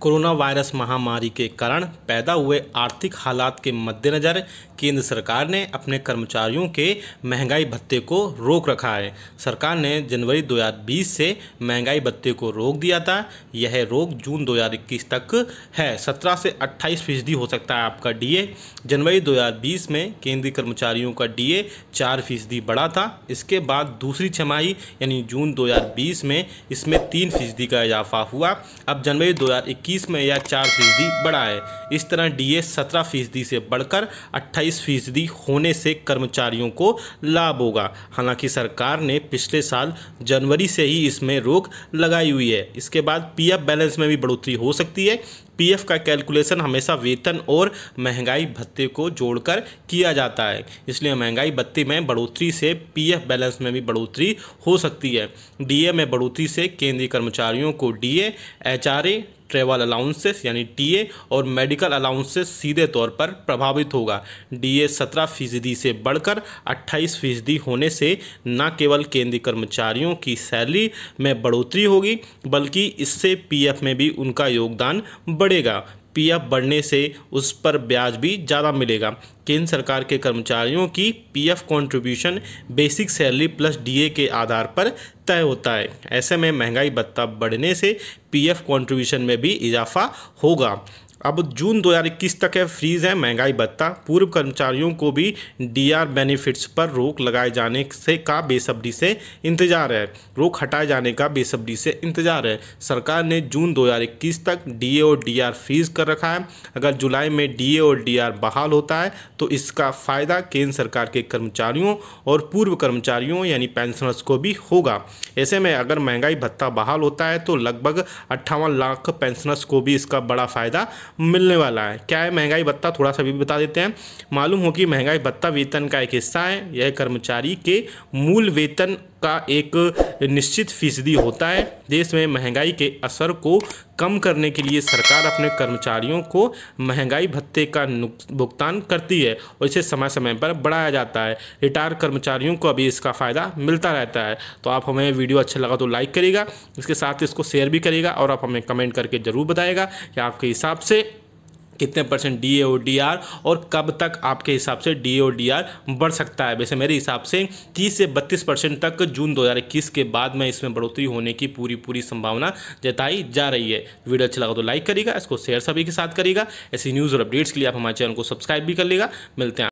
corona virus महामारी के कारण पैदा हुए आर्थिक हालात के मद्देनज़र केंद्र सरकार ने अपने कर्मचारियों के महंगाई भत्ते को रोक रखा है सरकार ने जनवरी 2020 से महंगाई भत्ते को रोक दिया था यह रोक जून 2021 तक है 17 से 28 फीसदी हो सकता है आपका डीए जनवरी 2020 में केंद्रीय कर्मचारियों का डीए 4 फीसदी बढ़ा था इसके बाद दूसरी छमाही यानी जून दो में इसमें तीन फीसदी का इजाफा हुआ अब जनवरी दो इक्कीस में या चार फीसदी बढ़ा है इस तरह डीए सत्रह फीसदी से बढ़कर अट्ठाईस फीसदी होने से कर्मचारियों को लाभ होगा हालांकि सरकार ने पिछले साल जनवरी से ही इसमें रोक लगाई हुई है इसके बाद पीएफ बैलेंस में भी बढ़ोतरी हो सकती है पीएफ का कैलकुलेशन हमेशा वेतन और महंगाई भत्ते को जोड़कर किया जाता है इसलिए महंगाई भत्ते में बढ़ोतरी से पीएफ बैलेंस में भी बढ़ोतरी हो सकती है डीए में बढ़ोतरी से केंद्रीय कर्मचारियों को डीए एचआरए ट्रेवल अलाउंसेस यानी टीए और मेडिकल अलाउंसेस सीधे तौर पर प्रभावित होगा डीए सत्रह फीसदी से बढ़कर अट्ठाईस फीसदी होने से न केवल केंद्रीय कर्मचारियों की सैलरी में बढ़ोतरी होगी बल्कि इससे पीएफ में भी उनका योगदान बढ़ेगा पीएफ बढ़ने से उस पर ब्याज भी ज़्यादा मिलेगा केंद्र सरकार के कर्मचारियों की PF contribution basic salary plus DA के आधार पर तय होता है ऐसे में महंगाई भत्ता बढ़ने से पीएफ कंट्रीब्यूशन में भी इजाफा होगा अब जून 2021 तक है फ्रीज है महंगाई भत्ता पूर्व कर्मचारियों को भी डीआर बेनिफिट्स पर रोक लगाए जाने से का बेसब्री से इंतजार है रोक हटाए जाने का बेसब्री से इंतजार है सरकार ने जून 2021 तक डीए और डीआर फ्रीज कर रखा है अगर जुलाई में डीए और डीआर बहाल होता है तो इसका फ़ायदा केंद्र सरकार के कर्मचारियों और पूर्व कर्मचारियों यानी पेंशनर्स को भी होगा ऐसे में अगर महंगाई भत्ता बहाल होता है तो लगभग अट्ठावन लाख पेंशनर्स को भी इसका बड़ा फ़ायदा मिलने वाला है क्या है महंगाई भत्ता थोड़ा सा भी बता देते हैं मालूम हो कि महंगाई भत्ता वेतन का एक हिस्सा है यह कर्मचारी के मूल वेतन का एक निश्चित फीसदी होता है देश में महंगाई के असर को कम करने के लिए सरकार अपने कर्मचारियों को महंगाई भत्ते का भुगतान करती है और इसे समय समय पर बढ़ाया जाता है रिटायर कर्मचारियों को अभी इसका फ़ायदा मिलता रहता है तो आप हमें वीडियो अच्छा लगा तो लाइक करेगा इसके साथ इसको शेयर भी करेगा और आप हमें कमेंट करके ज़रूर बताएगा कि आपके हिसाब से कितने परसेंट डी और डी और कब तक आपके हिसाब से डी ओ डी बढ़ सकता है वैसे मेरे हिसाब से तीस से बत्तीस परसेंट तक जून 2021 के बाद में इसमें बढ़ोतरी होने की पूरी पूरी संभावना जताई जा रही है वीडियो अच्छा लगा तो लाइक करेगा इसको शेयर सभी के साथ करेगा ऐसी न्यूज़ और अपडेट्स के लिए आप हमारे चैनल को सब्सक्राइब भी कर लेगा मिलते हैं